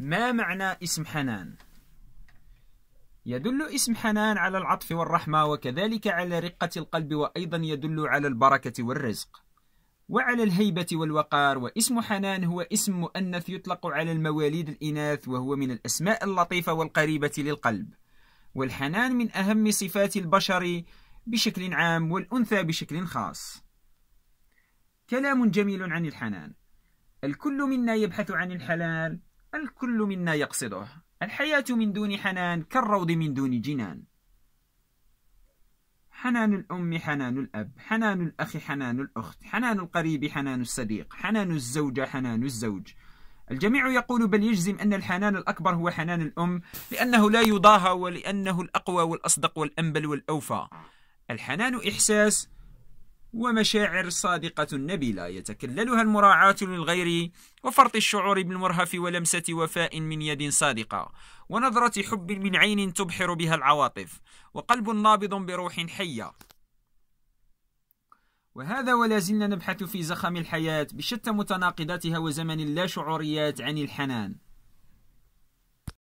ما معنى اسم حنان يدل اسم حنان على العطف والرحمة وكذلك على رقة القلب وأيضا يدل على البركة والرزق وعلى الهيبة والوقار واسم حنان هو اسم مؤنث يطلق على المواليد الإناث وهو من الأسماء اللطيفة والقريبة للقلب والحنان من أهم صفات البشر بشكل عام والأنثى بشكل خاص كلام جميل عن الحنان الكل منا يبحث عن الحلال الكل منا يقصده الحياة من دون حنان كالروض من دون جنان حنان الأم حنان الأب حنان الأخ حنان الأخت حنان القريب حنان الصديق حنان الزوجة حنان الزوج الجميع يقول بل يجزم أن الحنان الأكبر هو حنان الأم لأنه لا يضاهى ولأنه الأقوى والأصدق والأنبل والأوفى الحنان إحساس ومشاعر صادقة نبيلة يتكللها المراعاة للغير وفرط الشعور بالمرهف ولمسة وفاء من يد صادقة ونظرة حب من عين تبحر بها العواطف وقلب نابض بروح حية وهذا ولا زلنا نبحث في زخم الحياة بشتى متناقضاتها وزمن اللاشعوريات عن الحنان